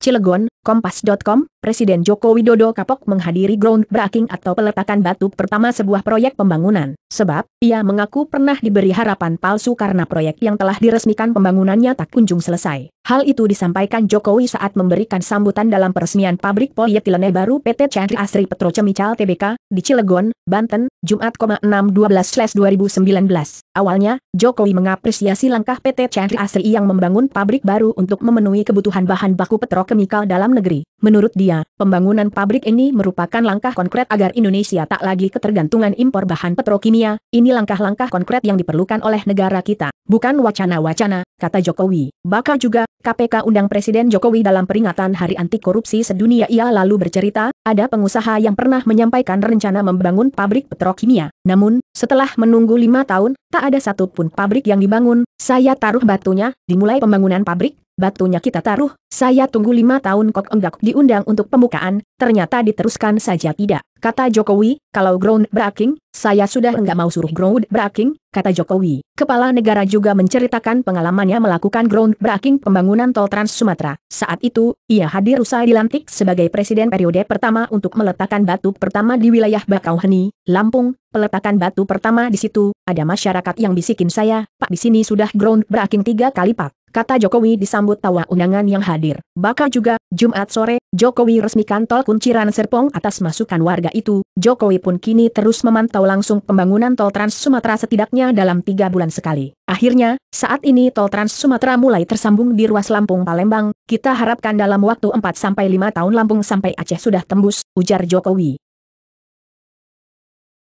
Cilegon, Kompas.com, Presiden Joko Widodo kapok menghadiri groundbreaking atau peletakan batu pertama sebuah proyek pembangunan, sebab ia mengaku pernah diberi harapan palsu karena proyek yang telah diresmikan pembangunannya tak kunjung selesai. Hal itu disampaikan Jokowi saat memberikan sambutan dalam peresmian pabrik polietilene baru PT Chandra Asri Petrochemical Tbk di Cilegon, Banten, Jumat 6.12/2019. Awalnya, Jokowi mengapresiasi langkah PT Chandra Asri yang membangun pabrik baru untuk memenuhi kebutuhan bahan baku petrokemikal dalam dalam negeri. Menurut dia, pembangunan pabrik ini merupakan langkah konkret agar Indonesia tak lagi ketergantungan impor bahan petrokimia, ini langkah-langkah konkret yang diperlukan oleh negara kita, bukan wacana-wacana, kata Jokowi. Bakal juga, KPK undang Presiden Jokowi dalam peringatan Hari Anti Korupsi Sedunia ia lalu bercerita, ada pengusaha yang pernah menyampaikan rencana membangun pabrik petrokimia. Namun, setelah menunggu lima tahun, tak ada satupun pabrik yang dibangun, saya taruh batunya, dimulai pembangunan pabrik, batunya kita taruh, saya tunggu lima tahun kok enggak diundang untuk pembukaan, ternyata diteruskan saja tidak. Kata Jokowi, kalau ground breaking. Saya sudah enggak mau suruh ground breaking, kata Jokowi. Kepala negara juga menceritakan pengalamannya melakukan ground breaking pembangunan tol Trans Sumatera. Saat itu, ia hadir usai dilantik sebagai presiden periode pertama untuk meletakkan batu pertama di wilayah Bakauheni, Lampung. Peletakan batu pertama di situ, ada masyarakat yang bisikin saya, Pak di sini sudah ground breaking tiga kali Pak kata Jokowi disambut tawa undangan yang hadir. Bakal juga, Jumat sore, Jokowi resmikan tol kunciran Serpong atas masukan warga itu, Jokowi pun kini terus memantau langsung pembangunan tol Trans Sumatera setidaknya dalam tiga bulan sekali. Akhirnya, saat ini tol Trans Sumatera mulai tersambung di ruas Lampung Palembang, kita harapkan dalam waktu 4-5 tahun Lampung sampai Aceh sudah tembus, ujar Jokowi.